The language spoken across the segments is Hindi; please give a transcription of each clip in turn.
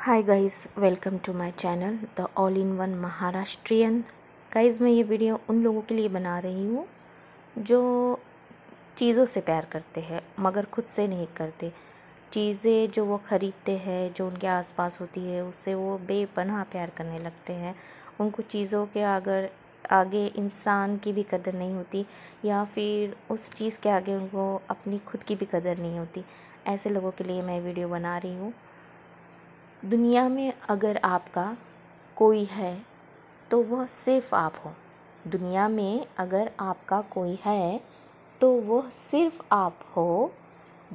hi guys welcome to my channel the all in one Maharashtrian guys मैं ये वीडियो उन लोगों के लिए बना रही हूँ जो चीज़ों से प्यार करते हैं मगर खुद से नहीं करते चीज़ें जो वो ख़रीदते हैं जो उनके आसपास होती है उससे वो बेपनाह प्यार करने लगते हैं उनको चीज़ों के अगर आगे इंसान की भी कदर नहीं होती या फिर उस चीज़ के आगे उनको अपनी खुद की भी कदर नहीं होती ऐसे लोगों के लिए मैं वीडियो बना रही हूँ दुनिया में अगर आपका कोई है तो वह सिर्फ़ आप हो दुनिया में अगर आपका कोई है तो वह सिर्फ़ आप हो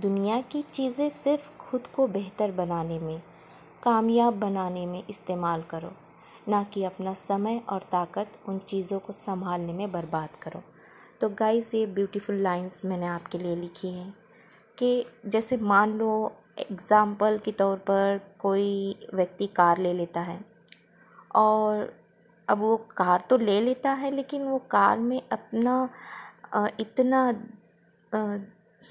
दुनिया की चीज़ें सिर्फ खुद को बेहतर बनाने में कामयाब बनाने में इस्तेमाल करो ना कि अपना समय और ताकत उन चीज़ों को संभालने में बर्बाद करो तो गाइस ये ब्यूटीफुल लाइंस मैंने आपके लिए लिखी हैं कि जैसे मान लो एग्ज़ाम्पल के तौर पर कोई व्यक्ति कार ले लेता है और अब वो कार तो ले लेता है लेकिन वो कार में अपना इतना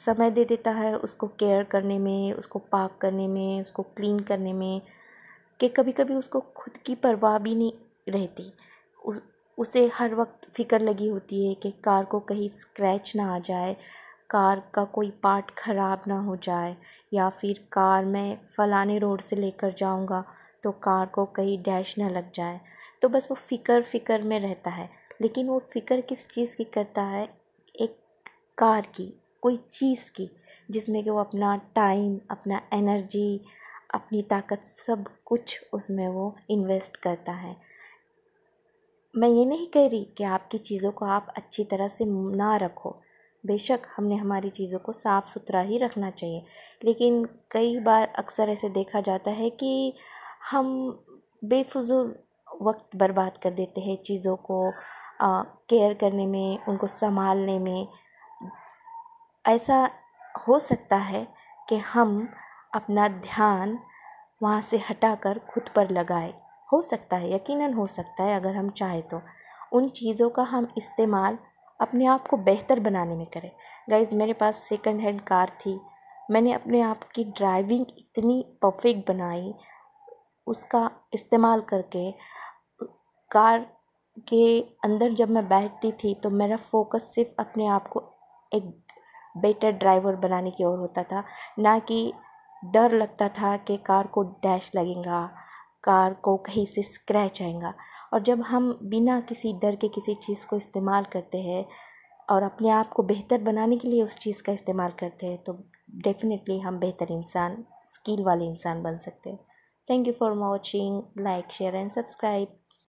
समय दे देता है उसको केयर करने में उसको पाक करने में उसको क्लीन करने में कि कभी कभी उसको खुद की परवाह भी नहीं रहती उसे हर वक्त फ़िक्र लगी होती है कि कार को कहीं स्क्रैच ना आ जाए कार का कोई पार्ट ख़राब ना हो जाए या फिर कार मैं फ़लाने रोड से लेकर जाऊँगा तो कार को कहीं डैश ना लग जाए तो बस वो फ़िक्र फ़िक्र में रहता है लेकिन वो फ़िक्र किस चीज़ की करता है एक कार की कोई चीज़ की जिसमें कि वो अपना टाइम अपना एनर्जी अपनी ताकत सब कुछ उसमें वो इन्वेस्ट करता है मैं ये नहीं कह रही कि आपकी चीज़ों को आप अच्छी तरह से ना रखो बेशक हमने हमारी चीज़ों को साफ़ सुथरा ही रखना चाहिए लेकिन कई बार अक्सर ऐसे देखा जाता है कि हम बेफजूल वक्त बर्बाद कर देते हैं चीज़ों को केयर करने में उनको संभालने में ऐसा हो सकता है कि हम अपना ध्यान वहाँ से हटाकर खुद पर लगाए हो सकता है यकीनन हो सकता है अगर हम चाहें तो उन चीज़ों का हम इस्तेमाल अपने आप को बेहतर बनाने में करें गाइज़ मेरे पास सेकंड हैंड कार थी मैंने अपने आप की ड्राइविंग इतनी परफेक्ट बनाई उसका इस्तेमाल करके कार के अंदर जब मैं बैठती थी तो मेरा फोकस सिर्फ अपने आप को एक बेटर ड्राइवर बनाने की ओर होता था ना कि डर लगता था कि कार को डैश लगेगा कार को कहीं से स्क्रैच आएगा और जब हम बिना किसी डर के किसी चीज़ को इस्तेमाल करते हैं और अपने आप को बेहतर बनाने के लिए उस चीज़ का इस्तेमाल करते हैं तो डेफिनेटली हम बेहतर इंसान स्किल वाले इंसान बन सकते हैं thank you for watching like share and subscribe